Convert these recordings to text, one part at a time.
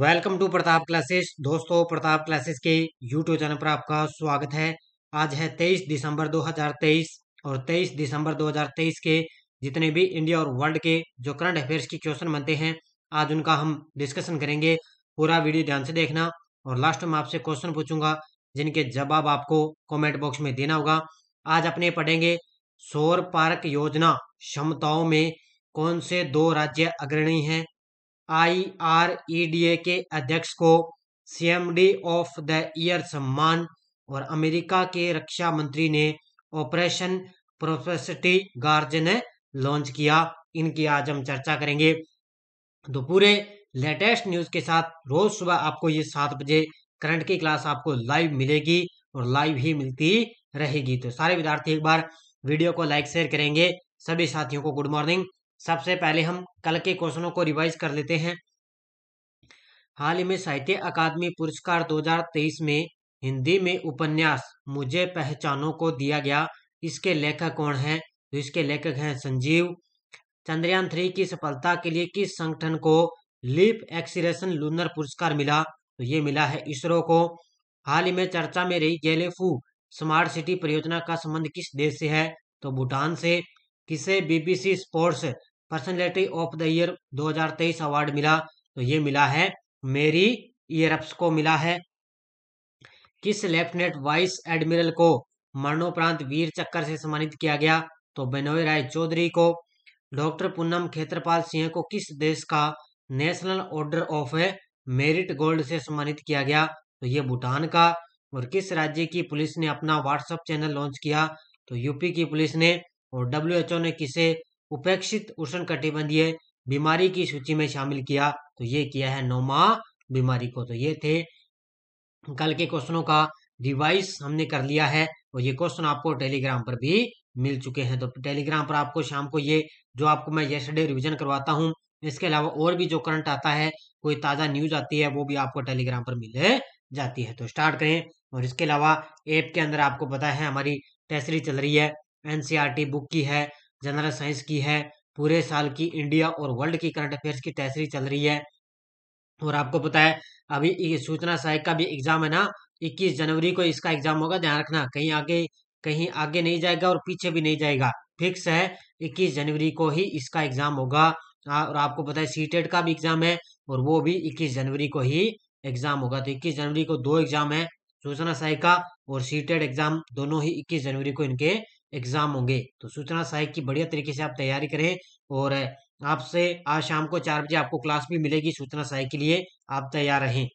welcome to Pratap classes दोस्तों Pratap classes के YouTube channel पर आपका स्वागत है आज है 23 दिसंबर 2023 और 23 दिसंबर 2023 के जितने भी इंडिया और वर्ल्ड के जो करंट अफेयर्स के क्वेश्चन बनते हैं आज उनका हम डिस्कशन करेंगे पूरा वीडियो ध्यान से देखना और लास्ट में आपसे क्वेश्चन पूछूंगा जिनके जवाब आपको कॉमेंट बॉक्स में देना होगा आज अपने पढ़ेंगे सौर पार्क योजना क्षमताओं में कौन से दो राज्य अग्रणी हैं आईआरईडीए e के अध्यक्ष को सीएमडी ऑफ द ईयर सम्मान और अमेरिका के रक्षा मंत्री ने ऑपरेशन प्रोफेसिटी गार्जन लॉन्च किया इनकी आज हम चर्चा करेंगे तो पूरे लेटेस्ट न्यूज के साथ रोज सुबह आपको ये सात बजे करंट की क्लास आपको लाइव मिलेगी और लाइव ही मिलती रहेगी तो सारे विद्यार्थी एक बार वीडियो को लाइक शेयर करेंगे सभी साथियों को गुड मॉर्निंग सबसे पहले हम कल के क्वेश्चनों को रिवाइज कर लेते हैं हाल ही में साहित्य अकादमी पुरस्कार 2023 में हिंदी में उपन्यास मुझे पहचानों को दिया गया इसके लेखक कौन है तो इसके लेखक हैं संजीव चंद्रयान थ्री की सफलता के लिए किस संगठन को लीप एक्सीन लूनर पुरस्कार मिला तो ये मिला है इसरो को हाल ही में चर्चा में रही गेलेफू स्मार्ट सिटी परियोजना का संबंध किस देश से है तो भूटान से किसे BBC sports personality of the year 2023 award मिला तो ये मिला है मेरी ईयरअप्स को मिला है किस लेफ्टिनेंट वाइस एडमिरल को मरणोपरांत वीर चक्कर से सम्मानित किया गया तो बेनोय राय चौधरी को डॉक्टर पूनम खेत्रपाल सिंह को किस देश का national order of merit gold से सम्मानित किया गया तो ये भूटान का और किस राज्य की पुलिस ने अपना व्हाट्सएप चैनल लॉन्च किया तो यूपी की पुलिस ने और डब्ल्यू ने किसे उपेक्षित कटिबंधीय बीमारी की सूची में शामिल किया तो ये किया है नोमा बीमारी को तो ये थे कल के क्वेश्चनों का रिवाइज हमने कर लिया है और ये क्वेश्चन आपको टेलीग्राम पर भी मिल चुके हैं तो टेलीग्राम पर आपको शाम को ये जो आपको मैं येस्टरडे रिविजन करवाता हूँ इसके अलावा और भी जो करंट आता है कोई ताज़ा न्यूज आती है वो भी आपको टेलीग्राम पर मिल जाती है तो स्टार्ट करें और इसके अलावा ऐप के अंदर आपको पता है हमारी टेस्टरी चल रही है एनसीईआरटी बुक e की है जनरल साइंस की है पूरे साल की इंडिया और वर्ल्ड की करंट अफेयर्स की तहसील चल रही है और आपको पता है अभी सूचना सहायक का भी एग्जाम है ना 21 जनवरी को इसका एग्जाम होगा ध्यान रखना कहीं आगे कहीं आगे नहीं जाएगा और पीछे भी नहीं जाएगा फिक्स है 21 जनवरी को ही इसका एग्जाम होगा हाँ, और आपको पता है सी e का भी एग्जाम है और वो भी इक्कीस जनवरी को ही एग्जाम होगा तो इक्कीस जनवरी को दो एग्जाम है सूचना सहायक का और सी e एग्जाम दोनों ही इक्कीस जनवरी को इनके एग्जाम होंगे तो सूचना सहायक की बढ़िया तरीके से आप तैयारी करें और आपसे आज शाम को चार बजे आपको क्लास भी मिलेगी सूचना सहायक के लिए आप तैयार रहें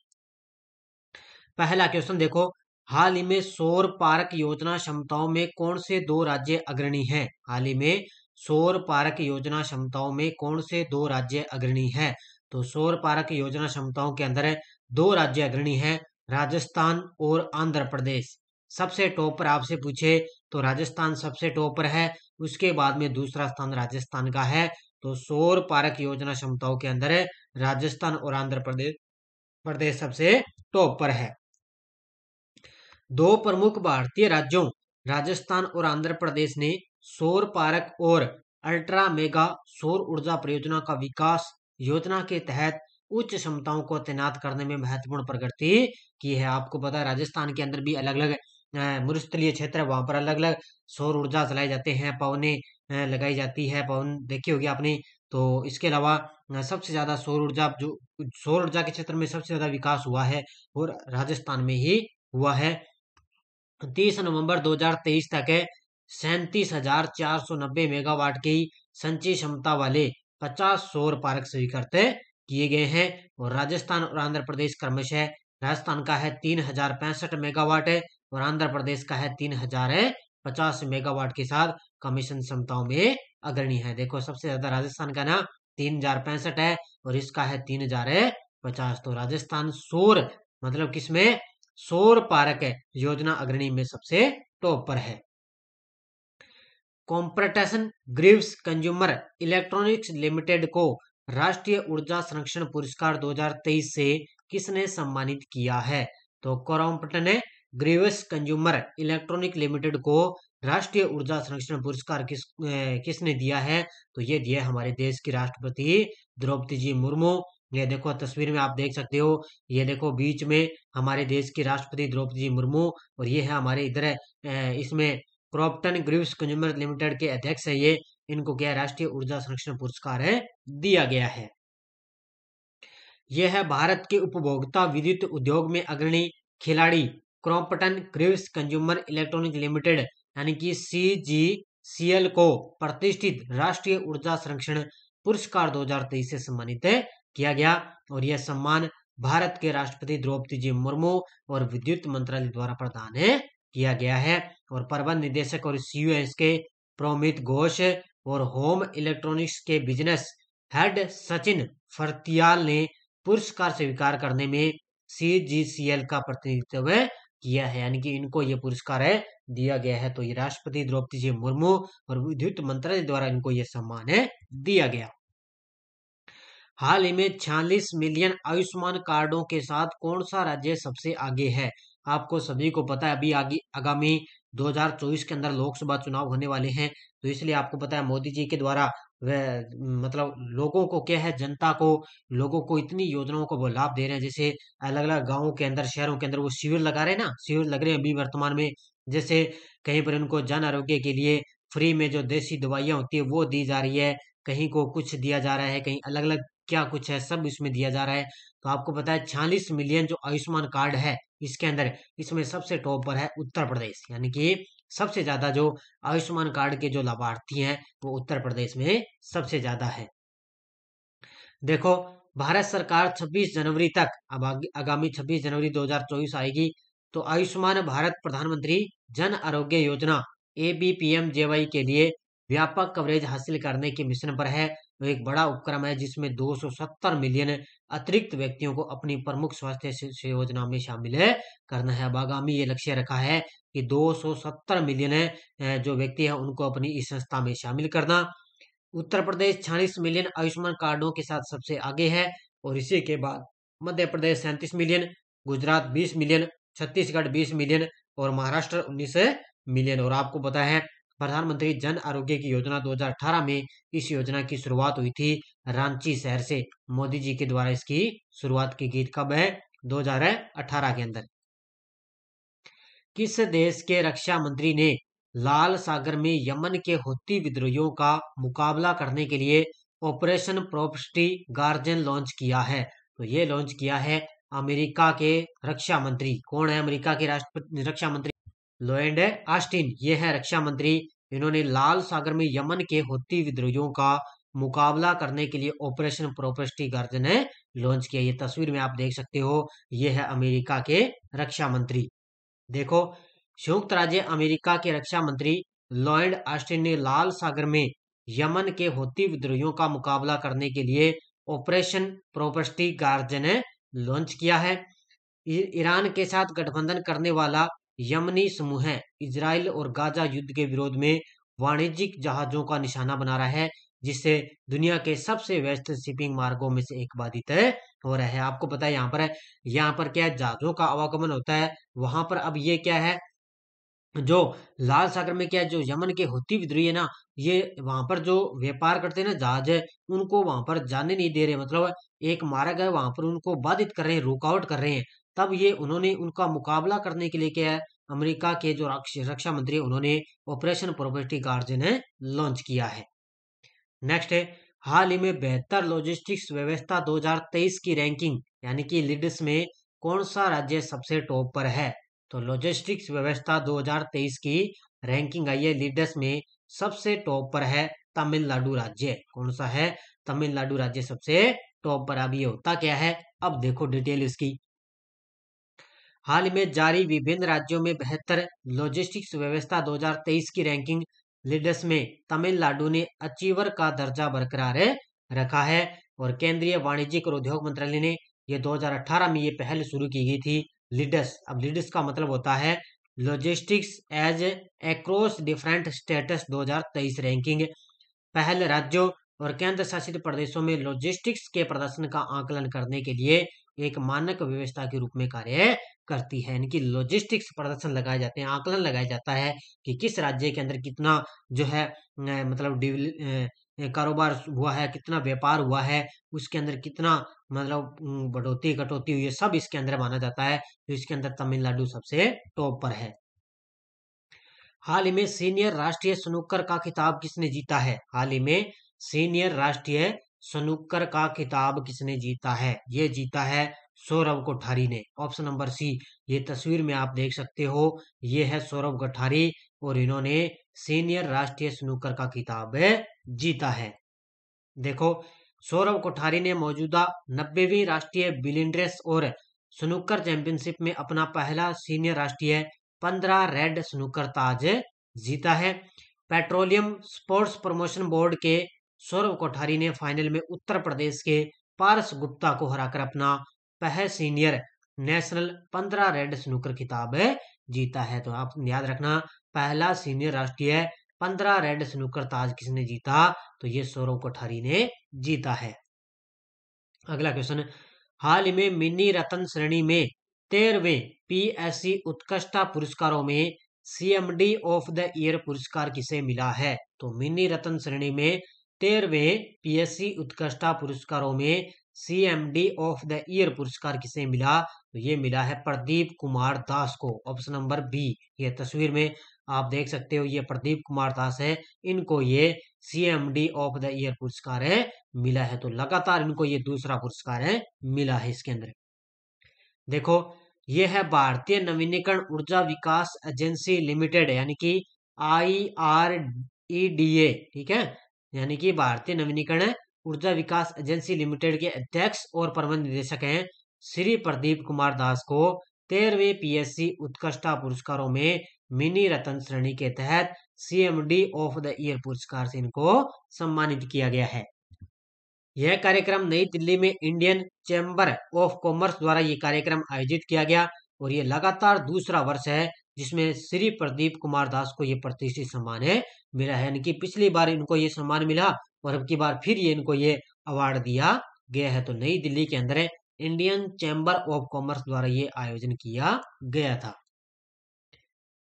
पहला क्वेश्चन देखो हाल ही में सौर पार्क योजना क्षमताओं में कौन से दो राज्य अग्रणी हैं हाल ही में सौर पार्क योजना क्षमताओं में कौन से दो राज्य अग्रणी है तो सौर पार्क योजना क्षमताओं के अंदर दो राज्य अग्रणी है राजस्थान और आंध्र प्रदेश सबसे टॉप पर आपसे पूछे तो राजस्थान सबसे टॉप पर है उसके बाद में दूसरा स्थान राजस्थान का है तो सौर पारक योजना क्षमताओं के अंदर है राजस्थान और आंध्र प्रदेश प्रदेश सबसे टॉप पर है दो प्रमुख भारतीय राज्यों राजस्थान और आंध्र प्रदेश ने सौर पारक और अल्ट्रा मेगा सौर ऊर्जा परियोजना का विकास योजना के तहत उच्च क्षमताओं को तैनात करने में महत्वपूर्ण प्रगति की है आपको पता है राजस्थान के अंदर भी अलग अलग मरुस्थलीय क्षेत्र है वहां पर अलग अलग सौर ऊर्जा चलाए जाते हैं पवने लगाई जाती है पवन देखी होगी आपने तो इसके अलावा सबसे ज्यादा सौर ऊर्जा जो सौर ऊर्जा के क्षेत्र में सबसे ज्यादा विकास हुआ है और राजस्थान में ही हुआ है तीस नवंबर 2023 तक सैंतीस हजार चार सौ नब्बे मेगावाट की संचय क्षमता वाले पचास सौर पार्क स्वीकृत किए गए हैं और राजस्थान और आंध्र प्रदेश क्रमशः राजस्थान का है तीन हजार पैंसठ मेगावाट और आंध्र प्रदेश का है तीन हजार पचास मेगावाट के साथ कमीशन क्षमताओं में अग्रणी है देखो सबसे ज्यादा राजस्थान का ना तीन हजार पैंसठ है और इसका है तीन हजार पचास तो राजस्थान सौर मतलब किसमें सौर पारक है योजना अग्रणी में सबसे टॉप पर है Crompton Greaves consumer electronics limited को राष्ट्रीय ऊर्जा संरक्षण पुरस्कार 2023 से किसने सम्मानित किया है तो कॉम्पटन ने ग्रेवस कंज्यूमर इलेक्ट्रॉनिक लिमिटेड को राष्ट्रीय ऊर्जा संरक्षण पुरस्कार किस ए, किसने दिया है तो ये दिया हमारे देश की राष्ट्रपति द्रौपदी जी मुर्मू ये देखो तस्वीर में आप देख सकते हो ये देखो बीच में हमारे देश की राष्ट्रपति द्रौपदी जी मुर्मू और ये है हमारे इधर इसमें क्रॉप्टन ग्रीव्स कंज्यूमर लिमिटेड के अध्यक्ष है ये इनको क्या राष्ट्रीय ऊर्जा संरक्षण पुरस्कार है दिया गया है यह है भारत के उपभोक्ता विद्युत उद्योग में अग्रणी खिलाड़ी Crompton Greaves consumer electronic limited यानी कि सी जी सी एल को प्रतिष्ठित राष्ट्रीय ऊर्जा संरक्षण पुरस्कार 2023 से सम्मानित किया गया और यह सम्मान भारत के राष्ट्रपति द्रौपदी जी मुर्मू और विद्युत मंत्रालय द्वारा प्रदान किया गया है और प्रबंध निदेशक और e सीयूएस के प्रोमित घोष और होम इलेक्ट्रॉनिक्स के बिजनेस हेड सचिन फरतियाल ने पुरस्कार स्वीकार करने में सी का प्रतिनिधित्व किया है यानी कि इनको ये पुरस्कार है दिया गया है तो ये राष्ट्रपति द्रौपदी जी मुर्मू और विद्युत मंत्रालय द्वारा इनको ये सम्मान है दिया गया हाल ही में छियालीस मिलियन आयुष्मान कार्डों के साथ कौन सा राज्य सबसे आगे है आपको सभी को पता है अभी आगे आगामी 2024 के अंदर लोकसभा चुनाव होने वाले हैं तो इसलिए आपको पता है मोदी जी के द्वारा वह मतलब लोगों को क्या है जनता को लोगों को इतनी योजनाओं को वो लाभ दे रहे हैं जैसे अलग अलग गाँव के अंदर शहरों के अंदर वो शिविर लगा रहे हैं ना शिविर लग रहे हैं अभी वर्तमान में जैसे कहीं पर उनको जन आरोग्य के लिए फ्री में जो देसी दवाइयाँ होती है वो दी जा रही है कहीं को कुछ दिया जा रहा है कहीं अलग अलग क्या कुछ है सब इसमें दिया जा रहा है तो आपको पता है छियालीस मिलियन जो आयुष्मान कार्ड है इसके अंदर इसमें सबसे टॉप पर है उत्तर प्रदेश यानी कि सबसे ज्यादा जो आयुष्मान कार्ड के जो लाभार्थी हैं वो उत्तर प्रदेश में सबसे ज्यादा है देखो भारत सरकार 26 जनवरी तक अब आगामी 26 जनवरी 2024 आएगी तो आयुष्मान भारत प्रधानमंत्री Jan Arogya Yojana A B P M J Y के लिए व्यापक कवरेज हासिल करने के मिशन पर है तो एक बड़ा उपक्रम है जिसमें 270 मिलियन अतिरिक्त व्यक्तियों को अपनी प्रमुख स्वास्थ्य योजना में शामिल करना है अब आगामी ये लक्ष्य रखा है कि 270 मिलियन जो व्यक्ति है उनको अपनी इस संस्था में शामिल करना उत्तर प्रदेश छियालीस मिलियन आयुष्मान कार्डों के साथ सबसे आगे है और इसी के बाद मध्य प्रदेश सैंतीस मिलियन गुजरात बीस मिलियन छत्तीसगढ़ बीस मिलियन और महाराष्ट्र उन्नीस मिलियन और आपको पता है प्रधानमंत्री जन आरोग्य की योजना 2018 में इस योजना की शुरुआत हुई थी रांची शहर से मोदी जी के द्वारा इसकी शुरुआत की गई कब है 2018 के अंदर किस देश के रक्षा मंत्री ने लाल सागर में यमन के होती विद्रोहियों का मुकाबला करने के लिए ऑपरेशन प्रॉपर्टी गार्जन लॉन्च किया है तो ये लॉन्च किया है अमेरिका के रक्षा मंत्री कौन है अमेरिका के राष्ट्रपति रक्षा मंत्री लोएंडे आस्टिन ये है रक्षा मंत्री इन्होंने लाल सागर में यमन के होती विद्रोहियों का मुकाबला करने के लिए ऑपरेशन प्रोपर्टी गार्ड ने लॉन्च किया ये तस्वीर में आप देख सकते हो ये है अमेरिका के रक्षा मंत्री देखो संयुक्त राज्य अमेरिका के रक्षा मंत्री लॉयड आस्टिन ने लाल सागर में यमन के होती विद्रोहियों का मुकाबला करने के लिए ऑपरेशन प्रोपर्टी गार्जन लॉन्च किया है ईरान के साथ गठबंधन करने वाला यमनी समूह इसराइल और गाजा युद्ध के विरोध में वाणिज्यिक जहाजों का निशाना बना रहा है जिससे दुनिया के सबसे व्यस्त शिपिंग मार्गों में से एक बाधित हो रहा है आपको पता है यहाँ पर है यहाँ पर क्या जहाजों का आवागमन होता है वहां पर अब ये क्या है जो लाल सागर में क्या है जो यमन के होती विद्रोही है ना ये वहां पर जो व्यापार करते हैं ना जहाज है उनको वहां पर जाने नहीं दे रहे मतलब एक मार्ग है वहां पर उनको बाधित कर रहे हैं रुकावट कर रहे हैं तब ये उन्होंने उनका मुकाबला करने के लिए क्या है अमेरिका के जो रक्षा मंत्री है उन्होंने ऑपरेशन प्रोबेटी गार्जियन है लॉन्च किया है नेक्स्ट है हाल ही में बेहतर लॉजिस्टिक्स व्यवस्था 2023 की रैंकिंग यानी कि लीड्स में कौन सा राज्य सबसे टॉप पर है तो लॉजिस्टिक्स व्यवस्था 2023 की रैंकिंग आई है लीडर्स में सबसे टॉप पर है तमिलनाडु राज्य कौन सा है तमिलनाडु राज्य सबसे टॉप पर अब ये होता क्या है अब देखो डिटेल इसकी हाल में जारी विभिन्न राज्यों में बेहतर लॉजिस्टिक्स व्यवस्था 2023 की रैंकिंग लीडर्स में तमिलनाडु ने अचीवर का दर्जा बरकरार रखा है और केंद्रीय वाणिज्यिक और उद्योग मंत्रालय ने यह 2018 में ये पहल शुरू की गई थी लीडर्स अब लीडर्स का मतलब होता है logistics ease across different states 2023 ranking पहल राज्यों और केंद्र शासित प्रदेशों में लॉजिस्टिक्स के प्रदर्शन का आकलन करने के लिए एक मानक व्यवस्था के रूप में कार्य करती है इनकी लॉजिस्टिक्स प्रदर्शन लगाए जाते हैं आकलन लगाया जाता है कि किस राज्य के अंदर कितना जो है मतलब कारोबार हुआ है कितना व्यापार हुआ है उसके अंदर कितना मतलब बढ़ोतरी कटौती हुई है सब इसके अंदर माना जाता है तो इसके अंदर तमिलनाडु सबसे टॉप पर है हाल ही में सीनियर राष्ट्रीय स्नूकर का खिताब किसने जीता है हाल ही में सीनियर राष्ट्रीय स्नूकर का खिताब किसने जीता है ये जीता है सौरभ कोठारी ने ऑप्शन नंबर सी ये तस्वीर में आप देख सकते हो ये है सौरभ कोठारी और इन्होंने सीनियर राष्ट्रीय स्नूकर का किताब जीता है देखो सौरभ कोठारी ने मौजूदा नब्बेवी राष्ट्रीय बिलिंड्रेस और स्नूकर चैंपियनशिप में अपना पहला सीनियर राष्ट्रीय पंद्रह रेड स्नूकर ताज जीता है पेट्रोलियम स्पोर्ट्स प्रमोशन बोर्ड के सौरभ कोठारी ने फाइनल में उत्तर प्रदेश के पारस गुप्ता को हराकर अपना पह सीनियर नेशनल पंद्रह रेड स्नूकर खिताब जीता है तो आप याद रखना पहला सीनियर राष्ट्रीय पंद्रह रेड स्नूकर ताज किसने जीता तो ये सौरव कोठारी ने जीता है अगला क्वेश्चन हाल ही में मिनी रतन श्रेणी में तेरहवें पीएससी उत्कृष्टा पुरस्कारों में सीएमडी ऑफ द ईयर पुरस्कार किसे मिला है तो मिनी रतन श्रेणी में तेरहवें पीएससी उत्कृष्टा पुरस्कारों में C M D of the year पुरस्कार किसे मिला तो ये मिला है प्रदीप कुमार दास को ऑप्शन नंबर बी ये तस्वीर में आप देख सकते हो ये प्रदीप कुमार दास है इनको ये C M D of the year पुरस्कार है मिला है तो लगातार इनको ये दूसरा पुरस्कार है मिला है इसके अंदर देखो ये है भारतीय नवीनीकरण ऊर्जा विकास एजेंसी लिमिटेड यानी कि I R E D A ठीक है यानी कि भारतीय नवीनीकरण ऊर्जा विकास एजेंसी लिमिटेड के अध्यक्ष और प्रबंध निदेशक हैं श्री प्रदीप कुमार दास को तेरहवे पीएससी उत्कृष्टा पुरस्कारों में मिनी रतन श्रेणी के तहत सीएमडी ऑफ द ईयर पुरस्कार से इनको सम्मानित किया गया है यह कार्यक्रम नई दिल्ली में इंडियन चैम्बर ऑफ कॉमर्स द्वारा ये कार्यक्रम आयोजित किया गया और ये लगातार दूसरा वर्ष है जिसमें श्री प्रदीप कुमार दास को ये प्रतिष्ठित सम्मान है मिला है इनकी पिछली बार इनको ये सम्मान मिला और अब की बार फिर ये इनको ये अवार्ड दिया गया है तो नई दिल्ली के अंदर इंडियन चैम्बर ऑफ कॉमर्स द्वारा ये आयोजन किया गया था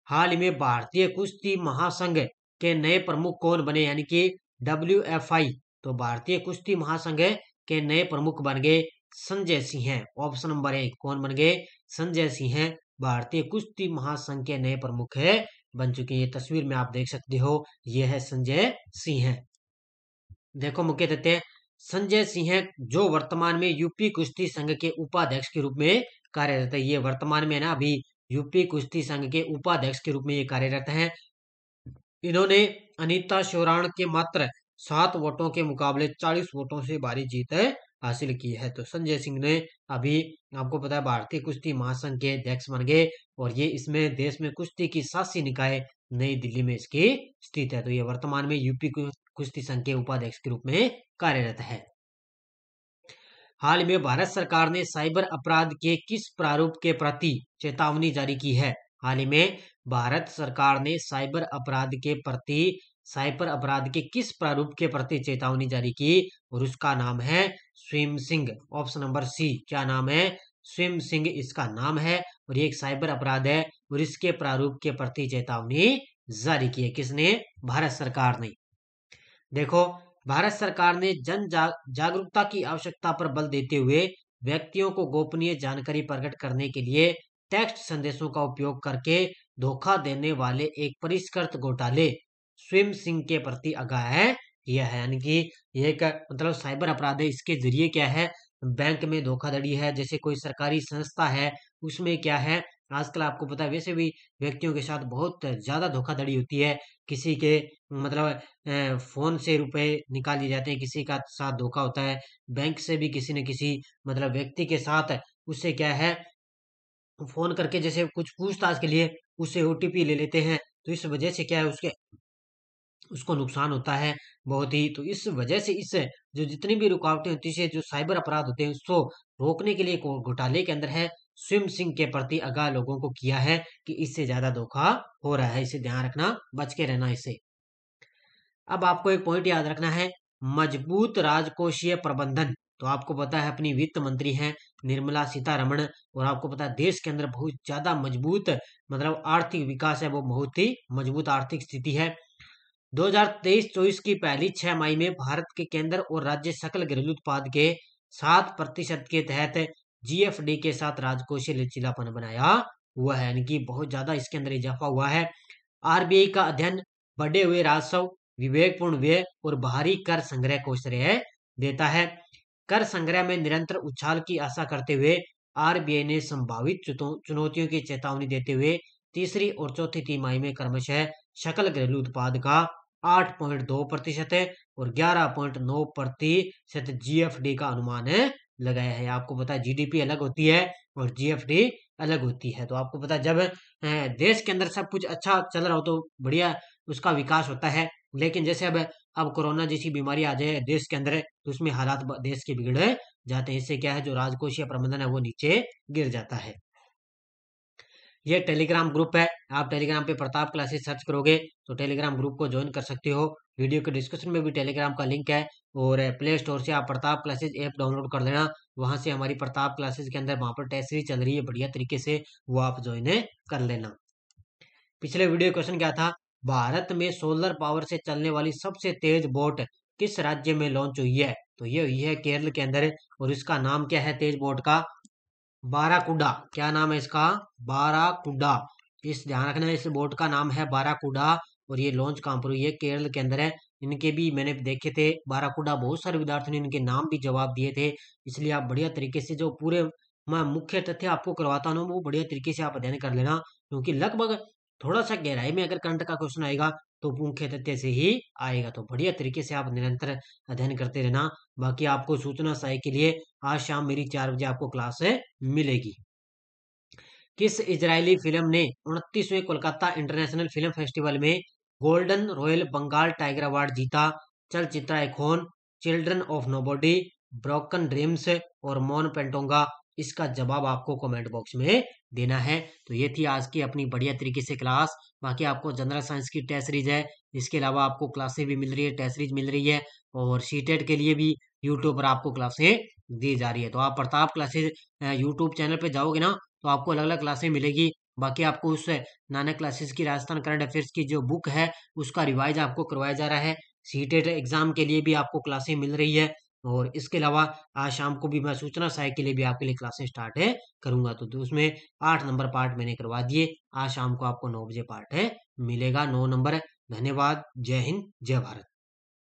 हाल ही में भारतीय कुश्ती महासंघ के नए प्रमुख कौन बने यानी कि डब्ल्यू एफ आई तो भारतीय कुश्ती महासंघ के नए प्रमुख बन गए संजय सिंह हैं ऑप्शन नंबर एक कौन बन गए संजय सिंह हैं भारतीय कुश्ती महासंघ के नए प्रमुख है बन चुके हैं ये तस्वीर में आप देख सकते हो ये है संजय सिंह देखो मुख्य तथ्य संजय सिंह जो वर्तमान में यूपी कुश्ती संघ के उपाध्यक्ष के रूप में कार्यरत है ये वर्तमान में ना अभी यूपी कुश्ती संघ के उपाध्यक्ष के रूप में ये कार्यरत हैं इन्होंने अनीता शोराण के मात्र सात वोटों के मुकाबले चालीस वोटों से भारी जीत हासिल की है तो संजय सिंह ने अभी आपको पता है भारतीय कुश्ती महासंघ के अध्यक्ष बन गए और ये इसमें देश में कुश्ती की सासी निकाय नई दिल्ली में इसकी स्थित है तो ये वर्तमान में यूपी कुश्ती संघ के उपाध्यक्ष के रूप में कार्यरत है हाल में भारत सरकार ने साइबर अपराध के किस प्रारूप के प्रति चेतावनी जारी की है हाल ही में भारत सरकार ने साइबर अपराध के प्रति साइबर अपराध के किस प्रारूप के प्रति चेतावनी जारी की और उसका नाम है स्विम सिंह ऑप्शन नंबर सी क्या नाम है स्विम सिंह इसका नाम है और ये एक साइबर अपराध है और इसके प्रारूप के प्रति चेतावनी जारी की है किसने भारत सरकार ने देखो भारत सरकार ने जन जा, जागरूकता की आवश्यकता पर बल देते हुए व्यक्तियों को गोपनीय जानकारी प्रकट करने के लिए टेक्स्ट संदेशों का उपयोग करके धोखा देने वाले एक परिष्कृत घोटाले स्विम सिंह के प्रति आगाह है यह है यानी कि एक मतलब साइबर अपराध है इसके जरिए क्या है बैंक में धोखाधड़ी है जैसे कोई सरकारी संस्था है उसमें क्या है आजकल आपको पता है वैसे भी व्यक्तियों के साथ बहुत ज़्यादा धोखाधड़ी होती है किसी के मतलब फ़ोन से रुपए निकाल लिए जाते हैं किसी का साथ धोखा होता है बैंक से भी किसी न किसी मतलब व्यक्ति के साथ उससे क्या है फ़ोन करके जैसे कुछ पूछताछ के लिए उससे ओ ले लेते हैं तो इस वजह से क्या है उसके उसको नुकसान होता है बहुत ही तो इस वजह से इस जो जितनी भी रुकावटें होती है जो साइबर अपराध होते हैं उसको रोकने के लिए घोटाले के अंदर है स्विम सिंह के प्रति आगाह लोगों को किया है कि इससे ज्यादा धोखा हो रहा है इसे ध्यान रखना बच के रहना इसे अब आपको एक पॉइंट याद रखना है मजबूत राजकोषीय प्रबंधन तो आपको पता है अपनी वित्त मंत्री हैं निर्मला सीतारमण और आपको पता है देश के अंदर बहुत ज्यादा मजबूत मतलब आर्थिक विकास है वो बहुत ही मजबूत आर्थिक स्थिति है 2023-24 की पहली छह मई में भारत के केंद्र और राज्य सकल घरेलू उत्पाद के सात प्रतिशत के तहत जीएफडी के साथ राजकोषीय लचीलापन बनाया हुआ है यानी कि बहुत ज्यादा इसके अंदर इजाफा हुआ है आरबीआई का अध्ययन बढ़े हुए राजस्व विवेकपूर्ण व्यय और बाहरी कर संग्रह को श्रेय देता है कर संग्रह में निरंतर उछाल की आशा करते हुए आरबीआई ने संभावित चुनौतियों की चेतावनी देते हुए तीसरी और चौथी तिमाही में क्रमशः शकल घरेलू उत्पाद का 8.2 प्रतिशत है और 11.9 प्रतिशत जीएफडी का अनुमान है लगाया है आपको पता है जीडीपी अलग होती है और जीएफडी अलग होती है तो आपको पता है जब देश के अंदर सब कुछ अच्छा चल रहा हो तो बढ़िया उसका विकास होता है लेकिन जैसे अब अब कोरोना जैसी बीमारी आ जाए देश के अंदर तो उसमें हालात देश के बिगड़ जाते हैं इससे क्या है जो राजकोषीय प्रबंधन है वो नीचे गिर जाता है ये टेलीग्राम ग्रुप है आप टेलीग्राम पे प्रताप क्लासेस सर्च करोगे तो टेलीग्राम ग्रुप को ज्वाइन कर सकते हो वीडियो के डिस्क्रिप्शन में भी टेलीग्राम का लिंक है और प्ले स्टोर से आप प्रताप क्लासेस ऐप डाउनलोड कर लेना वहां से हमारी प्रताप क्लासेस के अंदर वहां पर टेस्ट सीरीज चल रही है बढ़िया तरीके से वो आप ज्वाइन कर लेना पिछले वीडियो क्वेश्चन क्या था भारत में सोलर पावर से चलने वाली सबसे तेज बोट किस राज्य में लॉन्च हुई है तो ये हुई है केरल के अंदर और इसका नाम क्या है तेज बोट का बाराकुडा क्या नाम है इसका बाराकुडा इस ध्यान रखना इस बोर्ड का नाम है बाराकुडा और ये लॉन्च कहाँ पर हुई है केरल के अंदर है इनके भी मैंने देखे थे बाराकुडा बहुत सारे विद्यार्थियों ने इनके नाम भी जवाब दिए थे इसलिए आप बढ़िया तरीके से जो पूरे मैं मुख्य तथ्य आपको करवाता हूँ वो बढ़िया तरीके से आप अध्ययन कर लेना क्योंकि लगभग थोड़ा सा गहराई में अगर करंट का क्वेश्चन आएगा तो मुख्य तथ्य से ही आएगा तो बढ़िया तरीके से आप निरंतर अध्ययन करते रहना बाकी आपको सूचना सहाय के लिए आज शाम मेरी चार बजे आपको क्लास मिलेगी किस इजरायली फिल्म ने उनतीसवें कोलकाता इंटरनेशनल फिल्म फेस्टिवल में golden royal Bengal tiger award जीता Chalchitra Ekhon children of nobody broken dreams और मोन पेंटोंगा इसका जवाब आपको कमेंट बॉक्स में देना है तो ये थी आज की अपनी बढ़िया तरीके से क्लास बाकी आपको जनरल साइंस की टेस्ट सीरीज है इसके अलावा आपको क्लासें भी मिल रही है टेस्ट सीरीज मिल रही है और सीटेट के लिए भी यूट्यूब पर आपको क्लासें दी जा रही है तो आप प्रताप क्लासेज यूट्यूब चैनल पर जाओगे ना तो आपको अलग अलग क्लासें मिलेगी बाकी आपको उस नानक क्लासेस की राजस्थान करंट अफेयर्स की जो बुक है उसका रिवाइज आपको करवाया जा रहा है सीटेट एग्जाम के लिए भी आपको क्लासें मिल रही है और इसके अलावा आज शाम को भी मैं सूचना सहायक के लिए भी आपके लिए क्लासेस स्टार्ट है करूंगा तो उसमें आठ नंबर पार्ट मैंने करवा दिए आज शाम को आपको नौ बजे पार्ट है मिलेगा नौ नंबर धन्यवाद जय हिंद जय भारत